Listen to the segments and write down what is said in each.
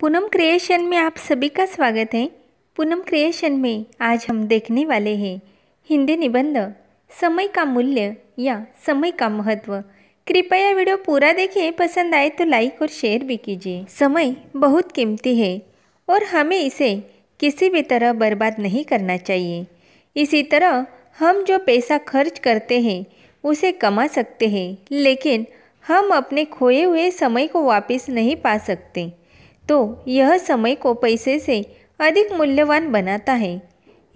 Poonam creation में आप सभी का स्वागत है पूनम क्रिएशन में आज हम देखने वाले हैं हिंदी निबंध समय का मूल्य या समय का महत्व कृपया वीडियो पूरा देखिए पसंद आए तो लाइक और शेयर भी कीजिए समय बहुत कीमती है और हमें इसे किसी भी तरह बर्बाद नहीं करना चाहिए इसी तरह हम जो पैसा खर्च करते हैं उसे कमा सकते हैं लेकिन हम अपने खोए हुए समय को वापस नहीं पा सकते तो यह समय को पैसे से अधिक मूल्यवान बनाता है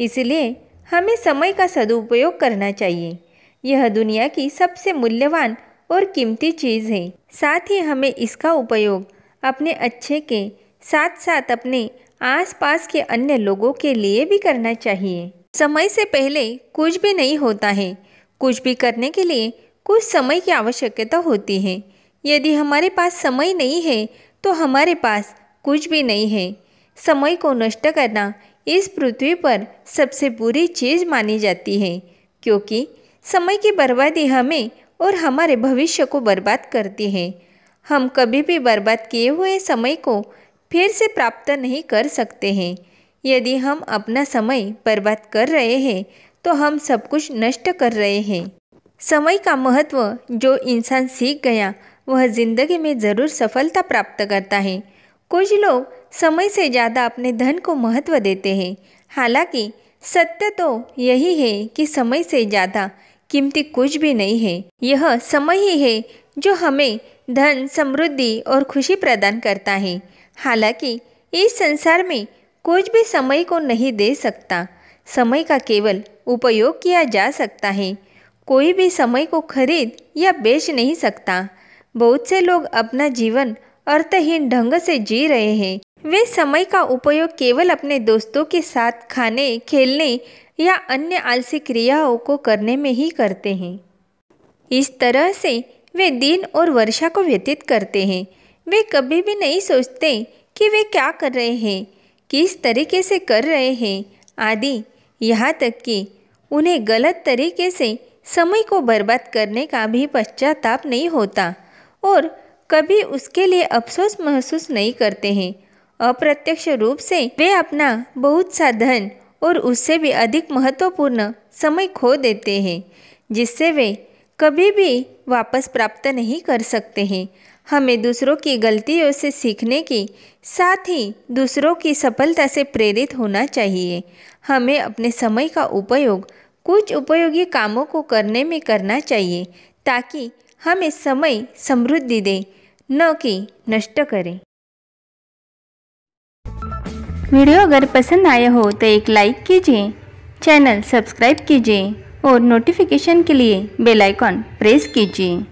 इसलिए हमें समय का सदुपयोग करना चाहिए यह दुनिया की सबसे मूल्यवान और कीमती चीज़ है साथ ही हमें इसका उपयोग अपने अच्छे के साथ साथ अपने आसपास के अन्य लोगों के लिए भी करना चाहिए समय से पहले कुछ भी नहीं होता है कुछ भी करने के लिए कुछ समय की आवश्यकता होती है यदि हमारे पास समय नहीं है तो हमारे पास कुछ भी नहीं है समय को नष्ट करना इस पृथ्वी पर सबसे बुरी चीज़ मानी जाती है क्योंकि समय की बर्बादी हमें और हमारे भविष्य को बर्बाद करती है हम कभी भी बर्बाद किए हुए समय को फिर से प्राप्त नहीं कर सकते हैं यदि हम अपना समय बर्बाद कर रहे हैं तो हम सब कुछ नष्ट कर रहे हैं समय का महत्व जो इंसान सीख गया वह ज़िंदगी में ज़रूर सफलता प्राप्त करता है कुछ लोग समय से ज़्यादा अपने धन को महत्व देते हैं हालांकि सत्य तो यही है कि समय से ज़्यादा कीमती कुछ भी नहीं है यह समय ही है जो हमें धन समृद्धि और खुशी प्रदान करता है हालांकि इस संसार में कुछ भी समय को नहीं दे सकता समय का केवल उपयोग किया जा सकता है कोई भी समय को खरीद या बेच नहीं सकता बहुत से लोग अपना जीवन अर्थहीन ढंग से जी रहे हैं वे समय का उपयोग केवल अपने दोस्तों के साथ खाने खेलने या अन्य आलसी क्रियाओं को करने में ही करते हैं इस तरह से वे दिन और वर्षा को व्यतीत करते हैं वे कभी भी नहीं सोचते कि वे क्या कर रहे हैं किस तरीके से कर रहे हैं आदि यहाँ तक कि उन्हें गलत तरीके से समय को बर्बाद करने का भी पश्चाताप नहीं होता और कभी उसके लिए अफसोस महसूस नहीं करते हैं अप्रत्यक्ष रूप से वे अपना बहुत सा धन और उससे भी अधिक महत्वपूर्ण समय खो देते हैं जिससे वे कभी भी वापस प्राप्त नहीं कर सकते हैं हमें दूसरों की गलतियों से सीखने की साथ ही दूसरों की सफलता से प्रेरित होना चाहिए हमें अपने समय का उपयोग कुछ उपयोगी कामों को करने में करना चाहिए ताकि हमें समय समृद्धि दे न कि नष्ट करें वीडियो अगर पसंद आया हो तो एक लाइक कीजिए चैनल सब्सक्राइब कीजिए और नोटिफिकेशन के लिए बेल आइकॉन प्रेस कीजिए